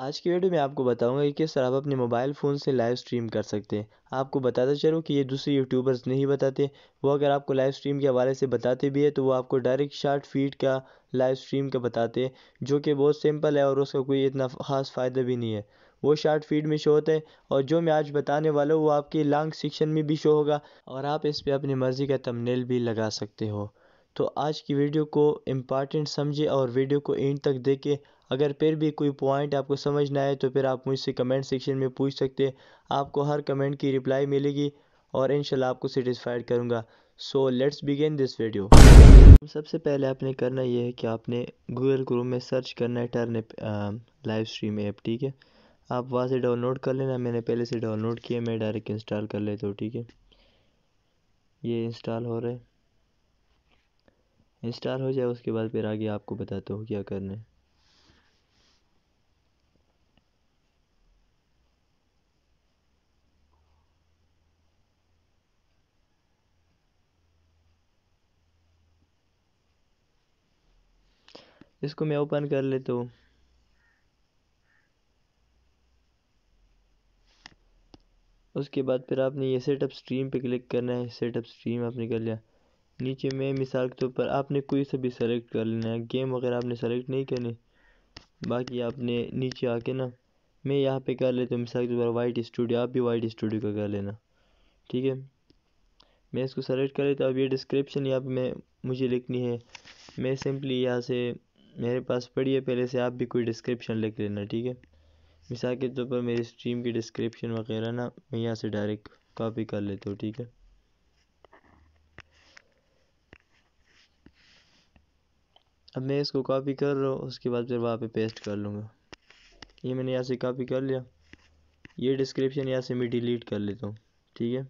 आज की वीडियो में आपको बताऊंगा कि किस तरह आप अपने मोबाइल फ़ोन से लाइव स्ट्रीम कर सकते हैं आपको बताते चलूँ कि ये दूसरे यूट्यूबर्स नहीं बताते वो अगर आपको लाइव स्ट्रीम के हवाले से बताते भी है तो वो आपको डायरेक्ट शार्ट फीड का लाइव स्ट्रीम का बताते हैं जो कि बहुत सिंपल है और उसका कोई इतना ख़ास फ़ायदा भी नहीं है वो शार्ट फीड में शो होता है और जो मैं आज बताने वाला हूँ वो आपके लॉन्ग सेक्शन में भी शो होगा और आप इस पर अपनी मर्ज़ी का तमनेल भी लगा सकते हो तो आज की वीडियो को इम्पॉर्टेंट समझे और वीडियो को एंड तक देखें अगर फिर भी कोई पॉइंट आपको समझ ना आए तो फिर आप मुझसे कमेंट सेक्शन में पूछ सकते हैं आपको हर कमेंट की रिप्लाई मिलेगी और इन आपको सेटिस्फाइड करूँगा so let's begin this video सबसे पहले आपने करना यह है कि आपने गूगल क्रोम में सर्च करना है टर्न लाइव स्ट्रीम ऐप ठीक है आप वहाँ से डाउनलोड कर लेना मैंने पहले से डाउनलोड किया मैं डायरेक्ट इंस्टॉल कर लेता हूँ ठीक है ये इंस्टॉल हो रहा है इंस्टॉल हो जाए उसके बाद फिर आगे आपको बताता हूँ क्या करना है इसको मैं ओपन कर लेता हूँ उसके बाद फिर आपने ये सेटअप स्ट्रीम पे क्लिक करना है सेटअप स्ट्रीम आपने कर लिया नीचे में मिसाल के तौर पर आपने कोई से भी सेलेक्ट कर लेना है गेम वगैरह आपने सेलेक्ट नहीं करनी बाकी आपने नीचे आके ना मैं यहाँ पे कर लेता हूँ मिसाल के तौर पर वाइट स्टूडियो आप भी वाइट स्टूडियो का कर लेना ठीक है मैं इसको सेलेक्ट कर लेता हूँ अब ये डिस्क्रिप्शन यहाँ पर मैं मुझे लिखनी है मैं सिंपली यहाँ से मेरे पास पड़ी है पहले से आप भी कोई डिस्क्रिप्शन लिख लेना ठीक है मिसाल के तौर पर मेरी स्ट्रीम की डिस्क्रिप्शन वगैरह ना मैं यहाँ से डायरेक्ट कॉपी कर लेता हूँ ठीक है अब मैं इसको कॉपी कर रहा हूँ उसके बाद फिर वहाँ पे पेस्ट कर लूँगा ये मैंने यहाँ से कॉपी कर लिया ये डिस्क्रिप्शन यहाँ से मैं डिलीट कर लेता हूँ ठीक है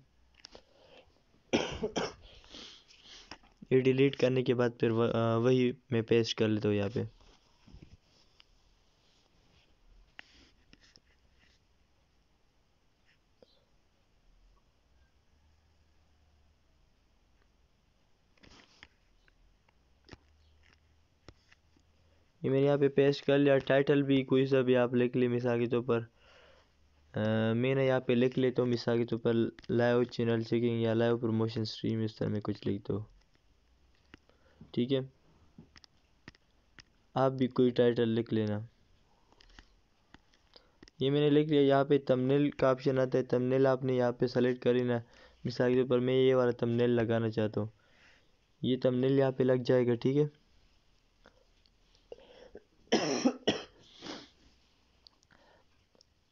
ये डिलीट करने के बाद फिर वही मैं पेस्ट कर लेता हूँ यहाँ पे ये मैंने यहाँ पे पेस्ट कर लिया टाइटल भी कोई सा भी आप लिख लिया मिसाल के तौर पर मैंने यहाँ पे लिख लेता हूँ मिसाल के तौर पर लाइव चैनल चेकिंग या लाइव प्रमोशन स्ट्रीम इस तरह में कुछ लिख दो ठीक है आप भी कोई टाइटल लिख लेना ये मैंने लिख लिया यहाँ पे तमनेल का ऑप्शन आता है तमनेल आपने यहाँ पे सेलेक्ट कर लेना मिसाल के तौर पर मैं ये वाला तमनेल लगाना चाहता हूँ ये तमनेल यहाँ पे लग जाएगा ठीक है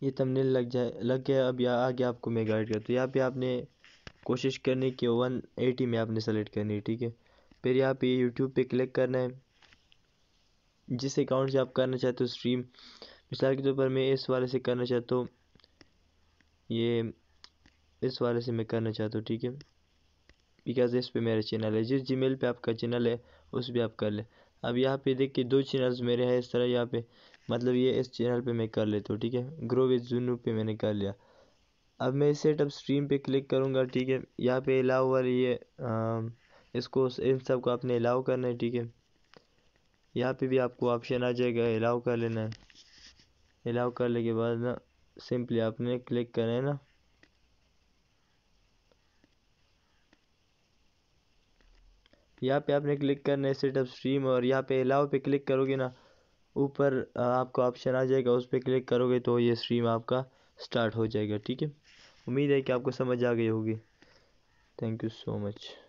ये तमनेल लग जाए लग गया अब यहाँ आ गया आपको मैं गाइड कर तो यहाँ पे आपने कोशिश करनी कि वन एटी में आपने सेलेक्ट करनी है ठीक है फिर यहाँ पे यूट्यूब पे क्लिक करना है जिस अकाउंट से आप करना चाहते हो स्ट्रीम मिसाल के तौर पर मैं इस वाले से करना चाहता हूँ ये इस वाले से मैं करना चाहता हूँ ठीक है बिकॉज इस पे मेरा चैनल है जिस जीमेल पे आपका चैनल है उस पर आप कर ले अब यहाँ पे देख के दो चैनल्स मेरे हैं इस तरह यहाँ पे मतलब ये इस चैनल पे मैं कर लेता हूँ ठीक है ग्रो विद जुनू पे मैंने कर लिया अब मैं सेटअप स्ट्रीम पे क्लिक करूँगा ठीक है यहाँ पे अलाउ वाली ये इसको इन सब को आपने अलाउ करना है ठीक है यहाँ पे भी आपको ऑप्शन आ जाएगा अलाउ कर लेना है अलाउ करने के बाद ना सिंपली आपने क्लिक करना है ना यहाँ पे आपने क्लिक करना है सेटअप स्ट्रीम और यहाँ पे अलाउ पे क्लिक करोगे ना ऊपर आपको ऑप्शन आ जाएगा उस पर क्लिक करोगे तो ये स्ट्रीम आपका स्टार्ट हो जाएगा ठीक है उम्मीद है कि आपको समझ आ गई होगी थैंक यू सो मच